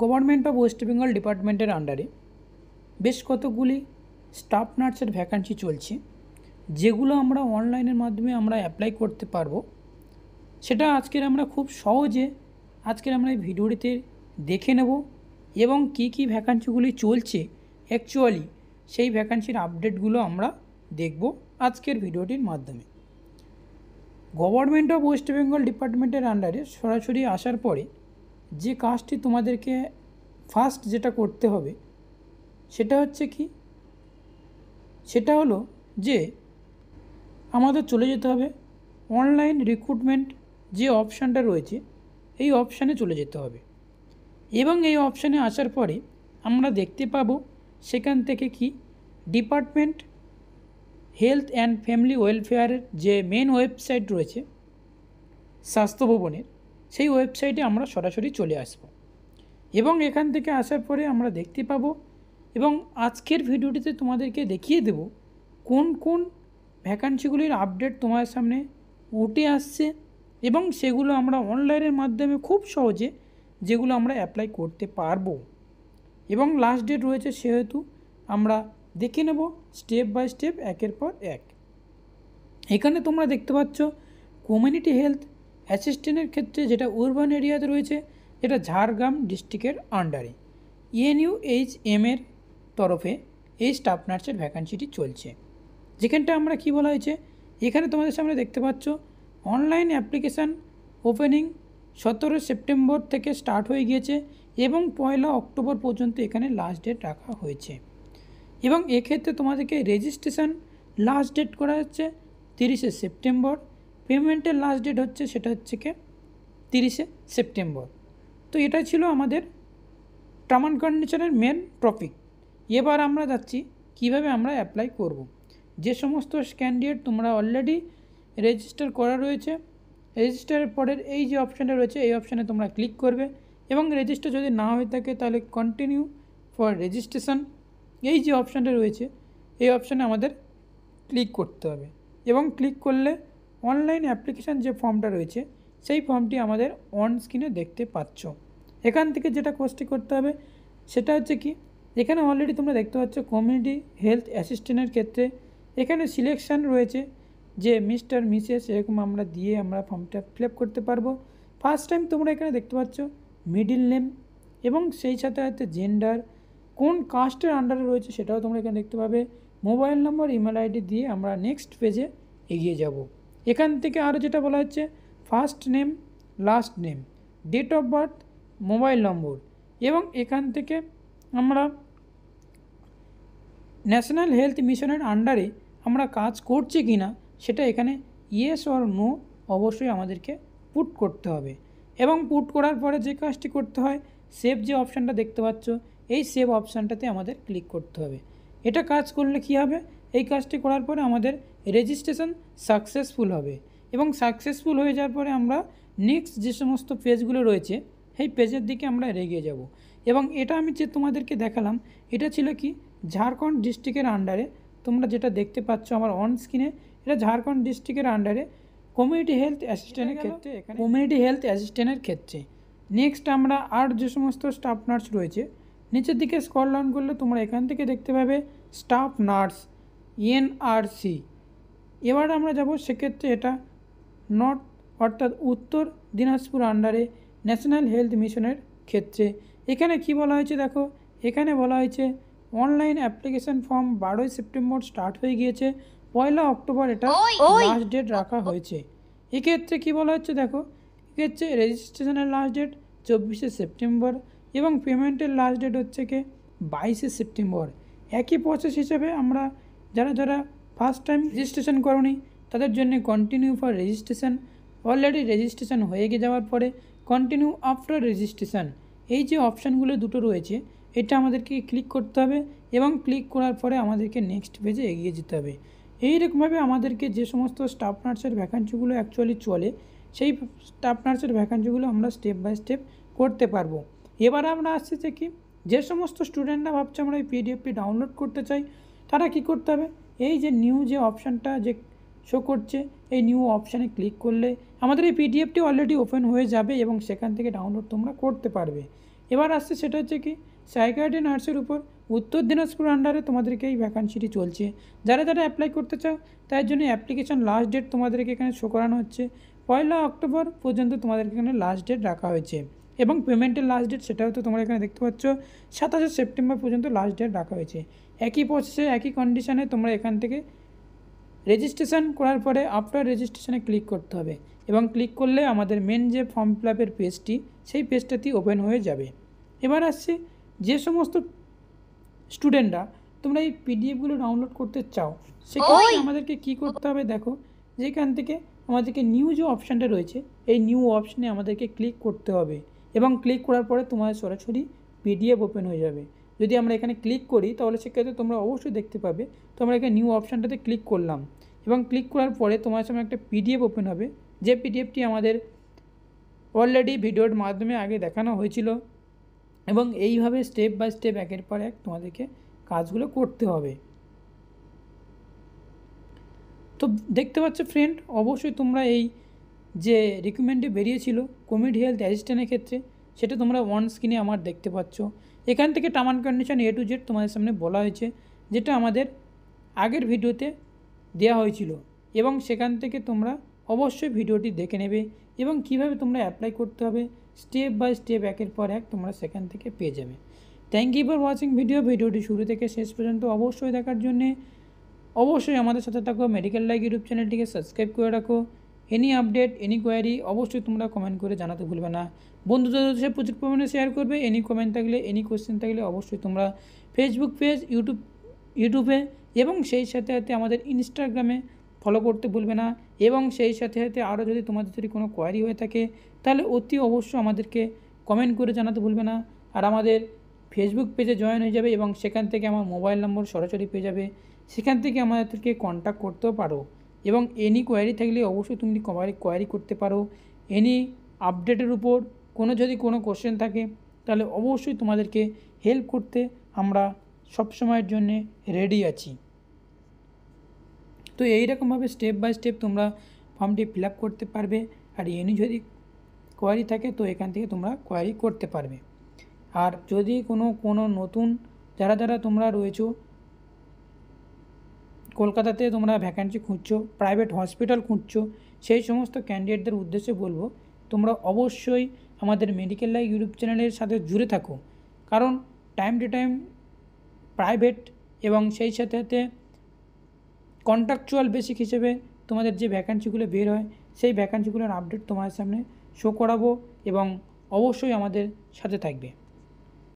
Government of West Bengal ডিপার্টমেন্টের আন্ডারে বেশ কতগুলি স্টাফ নার্সের ভ্যাকান্সি চলছে যেগুলো আমরা অনলাইনের মাধ্যমে আমরা অ্যাপ্লাই করতে পারবো সেটা আজকের আমরা খুব সহজে আজকের আমরা এই ভিডিওটিতে দেখে নেব এবং কি কি ভ্যাকান্সিগুলি চলছে অ্যাকচুয়ালি সেই ভ্যাকান্সির আপডেটগুলো আমরা দেখব আজকের ভিডিওটির মাধ্যমে গভর্নমেন্ট অফ ওয়েস্ট বেঙ্গল ডিপার্টমেন্টের আন্ডারে সরাসরি আসার পরে যে কাজটি তোমাদেরকে ফার্স্ট যেটা করতে হবে সেটা হচ্ছে কি সেটা হলো যে আমাদের চলে যেতে হবে অনলাইন রিক্রুটমেন্ট যে অপশানটা রয়েছে এই অপশানে চলে যেতে হবে এবং এই অপশানে আসার পরে আমরা দেখতে পাব সেখান থেকে কি ডিপার্টমেন্ট হেলথ অ্যান্ড ফ্যামিলি ওয়েলফেয়ারের যে মেন ওয়েবসাইট রয়েছে স্বাস্থ্য ভবনের সেই ওয়েবসাইটে আমরা সরাসরি চলে আসব এবং এখান থেকে আসার পরে আমরা দেখতে পাবো এবং আজকের ভিডিওটিতে তোমাদেরকে দেখিয়ে দেব কোন কোন ভ্যাকান্সিগুলির আপডেট তোমার সামনে উঠে আসছে এবং সেগুলো আমরা অনলাইনের মাধ্যমে খুব সহজে যেগুলো আমরা অ্যাপ্লাই করতে পারবো এবং লাস্ট ডেট রয়েছে সেহেতু আমরা দেখে নেব স্টেপ বাই স্টেপ একের পর এক এখানে তোমরা দেখতে পাচ্ছ কমিউনিটি হেলথ অ্যাসিস্ট্যান্টের ক্ষেত্রে যেটা উর্বান এরিয়াতে রয়েছে যেটা ঝাড়গ্রাম ডিস্ট্রিক্টের আন্ডারে ইএনইউ এইচ এম এর তরফে এই স্টাফ নার্সের ভ্যাকান্সিটি চলছে যেখানটা আমরা কি বলা হয়েছে এখানে তোমাদের সামনে দেখতে পাচ্ছ অনলাইন অ্যাপ্লিকেশান ওপেনিং সতেরো সেপ্টেম্বর থেকে স্টার্ট হয়ে গিয়েছে এবং পয়লা অক্টোবর পর্যন্ত এখানে লাস্ট ডেট রাখা হয়েছে এবং এক্ষেত্রে তোমাদেরকে রেজিস্ট্রেশন লাস্ট ডেট করা হচ্ছে তিরিশে সেপ্টেম্বর পেমেন্টের লাস্ট ডেট হচ্ছে সেটা হচ্ছে কে তিরিশে সেপ্টেম্বর তো এটা ছিল আমাদের টার্ম অ্যান্ড কন্ডিশনের মেন টপিক এবার আমরা যাচ্ছি কিভাবে আমরা অ্যাপ্লাই করব। যে সমস্ত ক্যান্ডিডেট তোমরা অলরেডি রেজিস্টার করা রয়েছে রেজিস্টারের পরের এই যে অপশানটা রয়েছে এই অপশানে তোমরা ক্লিক করবে এবং রেজিস্টার যদি না হয়ে থাকে তাহলে কন্টিনিউ ফর রেজিস্ট্রেশন এই যে অপশানটা রয়েছে এই অপশানে আমাদের ক্লিক করতে হবে এবং ক্লিক করলে অনলাইন অ্যাপ্লিকেশান যে ফর্মটা রয়েছে সেই ফর্মটি আমাদের অন স্ক্রিনে দেখতে পাচ্ছ এখান থেকে যেটা কোর্সটি করতে হবে সেটা হচ্ছে কি এখানে অলরেডি তোমরা দেখতে পাচ্ছ কমিউনিটি হেলথ অ্যাসিস্ট্যান্টের ক্ষেত্রে এখানে সিলেকশান রয়েছে যে মিস্টার মিসেস এরকম আমরা দিয়ে আমরা ফর্মটা ফিল করতে পারবো ফার্স্ট টাইম তোমরা এখানে দেখতে পাচ্ছ মিডিল নেম এবং সেই সাথে সাথে জেন্ডার কোন কাস্টের আন্ডারে রয়েছে সেটাও তোমরা এখানে দেখতে পাবে মোবাইল নম্বর ইমেল আইডি দিয়ে আমরা নেক্সট পেজে এগিয়ে যাব এখান থেকে আরও যেটা বলা হচ্ছে first name last name date of birth mobile number এবং এখান থেকে আমরা ন্যাশনাল হেলথ মিশনের আন্ডারে আমরা কাজ করছি কি না সেটা এখানে ইয়েস অর নো অবশ্যই আমাদেরকে পুট করতে হবে এবং পুট করার পরে যে কাজটি করতে হয় সেভ যে অপশানটা দেখতে পাচ্ছ এই সেভ অপশানটাতে আমাদের ক্লিক করতে হবে এটা কাজ করলে কি হবে এই কাজটি করার পরে আমাদের রেজিস্ট্রেশন সাকসেসফুল হবে এবং সাকসেসফুল হয়ে যাওয়ার পরে আমরা নেক্সট যে সমস্ত পেজগুলো রয়েছে সেই পেজের দিকে আমরা এগিয়ে যাব এবং এটা আমি যে তোমাদেরকে দেখালাম এটা ছিল কি ঝাড়খণ্ড ডিস্ট্রিক্টের আন্ডারে তোমরা যেটা দেখতে পাচ্ছ আমার অন স্ক্রিনে এটা ঝাড়খণ্ড ডিস্ট্রিক্টের আন্ডারে কমিউনিটি হেলথ অ্যাসিস্ট্যান্টের ক্ষেত্রে কমিউনিটি হেলথ অ্যাসিস্ট্যান্টের ক্ষেত্রে নেক্সট আমরা আর যে সমস্ত স্টাফ নার্স রয়েছে নিচের দিকে স্কল ডাউন করলে তোমরা এখান থেকে দেখতে পাবে স্টাফ নার্স এনআরসি এবার আমরা যাব সেক্ষেত্রে এটা নর্থ অর্থাৎ উত্তর দিনাজপুর আন্ডারে ন্যাশনাল হেলথ মিশনের ক্ষেত্রে এখানে কি বলা হয়েছে দেখো এখানে বলা হয়েছে অনলাইন অ্যাপ্লিকেশন ফর্ম বারোই সেপ্টেম্বর স্টার্ট হয়ে গিয়েছে পয়লা অক্টোবর এটা লাস্ট ডেট রাখা হয়েছে এক্ষেত্রে কি বলা হচ্ছে দেখো এক্ষেত্রে রেজিস্ট্রেশনের লাস্ট ডেট চব্বিশে সেপ্টেম্বর এবং পেমেন্টের লাস্ট ডেট হচ্ছে কি বাইশে সেপ্টেম্বর একই প্রসেস হিসেবে আমরা যারা যারা ফার্স্ট টাইম রেজিস্ট্রেশন করনি তাদের জন্য continue for registration already registration হয়ে গিয়ে যাওয়ার পরে কন্টিনিউ আফটার রেজিস্ট্রেশন এই যে অপশানগুলো দুটো রয়েছে এটা আমাদেরকে ক্লিক করতে হবে এবং ক্লিক করার পরে আমাদেরকে নেক্সট পেজে এগিয়ে যেতে হবে এইরকমভাবে আমাদেরকে যে সমস্ত স্টাফ নার্সের ভ্যাকান্সিগুলো অ্যাকচুয়ালি চলে সেই স্টাফ নার্সের ভ্যাকান্সিগুলো আমরা স্টেপ বাই স্টেপ করতে পারবো এবার আমরা আসছি যে কি যে সমস্ত স্টুডেন্টরা ভাবছে আমরা এই পিডিএফটি ডাউনলোড করতে চাই তারা কি করতে হবে এই যে নিউ যে অপশানটা যে শো করছে এই নিউ অপশানে ক্লিক করলে আমাদের এই পিডিএফটি অলরেডি ওপেন হয়ে যাবে এবং সেখান থেকে ডাউনলোড তোমরা করতে পারবে এবার আসছে সেটা হচ্ছে কি সাইকার্ডে নার্সের উপর উত্তর দিনাজপুর আন্ডারে তোমাদেরকে এই ভ্যাকান্সিটি চলছে যারা যারা অ্যাপ্লাই করতে চাও তার জন্য অ্যাপ্লিকেশান লাস্ট ডেট তোমাদেরকে এখানে শো করানো হচ্ছে পয়লা অক্টোবর পর্যন্ত তোমাদেরকে এখানে লাস্ট ডেট রাখা হয়েছে এবং পেমেন্টের লাস্ট ডেট সেটাও তো তোমরা এখানে দেখতে পাচ্ছ সাতাশে সেপ্টেম্বর পর্যন্ত লাস্ট ডেট রাখা হয়েছে একই প্রসেসে একই কন্ডিশনে তোমরা এখান থেকে রেজিস্ট্রেশন করার পরে আফটার রেজিস্ট্রেশনে ক্লিক করতে হবে এবং ক্লিক করলে আমাদের মেন যে ফর্ম ফিল আপের পেজটি সেই পেজটাতেই ওপেন হয়ে যাবে এবার আসছে যে সমস্ত স্টুডেন্টরা তোমরা এই পিডিএফগুলো ডাউনলোড করতে চাও সেক্ষেত্রে আমাদেরকে কি করতে হবে দেখো যেখান থেকে আমাদেরকে নিউ যে অপশানটা রয়েছে এই নিউ অপশানে আমাদেরকে ক্লিক করতে হবে এবং ক্লিক করার পরে তোমার সরাসরি পিডিএফ ওপেন হয়ে যাবে যদি আমরা এখানে ক্লিক করি তাহলে সেক্ষেত্রে তোমরা অবশ্যই দেখতে পাবে তো আমরা এখানে নিউ অপশানটাতে ক্লিক করলাম এবং ক্লিক করার পরে তোমার সামনে একটা পিডিএফ ওপেন হবে যে পিডিএফটি আমাদের অলরেডি ভিডিওর মাধ্যমে আগে দেখানো হয়েছিল এবং এইভাবে স্টেপ বাই স্টেপ একের পর এক তোমাদেরকে কাজগুলো করতে হবে তো দেখতে পাচ্ছ ফ্রেন্ড অবশ্যই তোমরা এই যে রিকমেন্ডে বেরিয়েছিল কোভিড হেলথ অ্যাসিস্ট্যান্টের ক্ষেত্রে সেটা তোমরা ওয়ান স্ক্রিনে আমার দেখতে পাচ্ছ এখান থেকে term and condition A to Z তোমাদের সামনে বলা হয়েছে যেটা আমাদের আগের ভিডিওতে দেওয়া হয়েছিল এবং সেখান থেকে তোমরা অবশ্যই ভিডিওটি দেখে নেবে এবং কিভাবে তোমরা অ্যাপ্লাই করতে হবে স্টেপ বাই স্টেপ একের পর এক তোমরা সেখান থেকে পেয়ে যাবে thank you for watching video ভিডিওটি শুরু থেকে শেষ পর্যন্ত অবশ্যই দেখার জন্যে অবশ্যই আমাদের সাথে থাকো মেডিকেল লাইক ইউটিউব চ্যানেলটিকে সাবস্ক্রাইব করে রাখো এনি আপডেট এনি কোয়ারি অবশ্যই তোমরা কমেন্ট করে জানাতে ভুলবে না বন্ধুদের সে প্রচুর পরিমাণে শেয়ার করবে এনি কমেন্ট থাকলে এনি কোয়েশ্চেন থাকলে অবশ্যই তোমরা ফেসবুক পেজ ইউটিউব ইউটিউবে এবং সেই সাথে সাথে আমাদের ইনস্টাগ্রামে ফলো করতে ভুলবে না এবং সেই সাথে সাথে আরও যদি তোমাদের যদি কোনো কোয়ারি হয়ে থাকে তাহলে অতি অবশ্যই আমাদেরকে কমেন্ট করে জানাতে ভুলবে না আর আমাদের ফেসবুক পেজে জয়েন হয়ে যাবে এবং সেখান থেকে আমার মোবাইল নম্বর সরাসরি পেয়ে যাবে সেখান থেকে আমাদেরকে কন্ট্যাক্ট করতেও পারো এবং এনি কোয়ারি থাকলে অবশ্যই তুমি কোয়ারি কোয়ারি করতে পারো এনি আপডেটের উপর কোনো যদি কোনো কোশ্চেন থাকে তাহলে অবশ্যই তোমাদেরকে হেল্প করতে আমরা সব সময়ের জন্যে রেডি আছি তো এইরকমভাবে স্টেপ বাই স্টেপ তোমরা ফর্মটি ফিল করতে পারবে আর এনি যদি কোয়ারি থাকে তো এখান থেকে তোমরা কোয়ারি করতে পারবে আর যদি কোনো কোনো নতুন যারা যারা তোমরা রয়েছো কলকাতাতে তোমরা ভ্যাকান্সি খুঁজছো প্রাইভেট হসপিটাল খুঁজছো সেই সমস্ত ক্যান্ডিডেটদের উদ্দেশ্যে বলবো তোমরা অবশ্যই আমাদের মেডিকেল লাইফ ইউটিউব চ্যানেলের সাথে জুড়ে থাকো কারণ টাইম টু টাইম প্রাইভেট এবং সেই সাথে সাথে কন্ট্রাকচুয়াল বেসিক হিসেবে তোমাদের যে ভ্যাকান্সিগুলো বের হয় সেই ভ্যাকান্সিগুলোর আপডেট তোমার সামনে শো করাবো এবং অবশ্যই আমাদের সাথে থাকবে